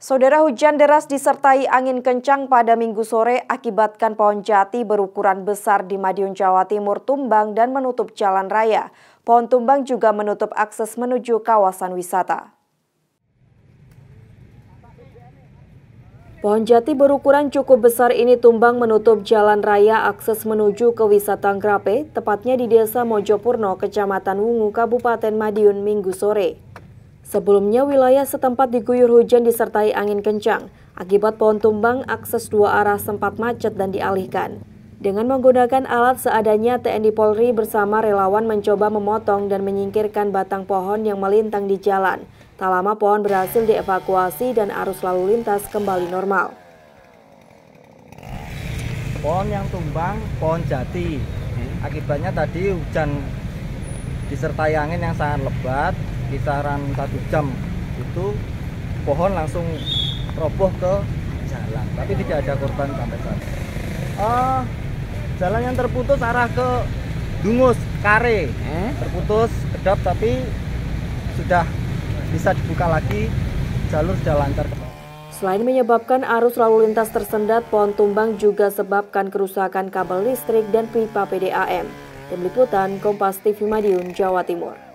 Saudara hujan deras disertai angin kencang pada minggu sore akibatkan pohon jati berukuran besar di Madiun, Jawa Timur tumbang dan menutup jalan raya. Pohon tumbang juga menutup akses menuju kawasan wisata. Pohon jati berukuran cukup besar ini tumbang menutup jalan raya akses menuju ke wisata Grape, tepatnya di Desa Mojopurno, Kecamatan Wungu, Kabupaten Madiun, Minggu sore. Sebelumnya wilayah setempat diguyur hujan disertai angin kencang. Akibat pohon tumbang, akses dua arah sempat macet dan dialihkan. Dengan menggunakan alat seadanya, TNI Polri bersama relawan mencoba memotong dan menyingkirkan batang pohon yang melintang di jalan. Tak lama pohon berhasil dievakuasi dan arus lalu lintas kembali normal. Pohon yang tumbang, pohon jati. Hmm. Akibatnya tadi hujan disertai angin yang sangat lebat, sekitaran satu jam itu pohon langsung roboh ke jalan tapi tidak ada korban sampai saat ini uh, jalan yang terputus arah ke Dungus Kare eh? terputus kedap tapi sudah bisa dibuka lagi jalur sudah lancar Selain menyebabkan arus lalu lintas tersendat, pohon tumbang juga sebabkan kerusakan kabel listrik dan pipa PDAM. Tim Liputan, Kompas TV Madiun, Jawa Timur.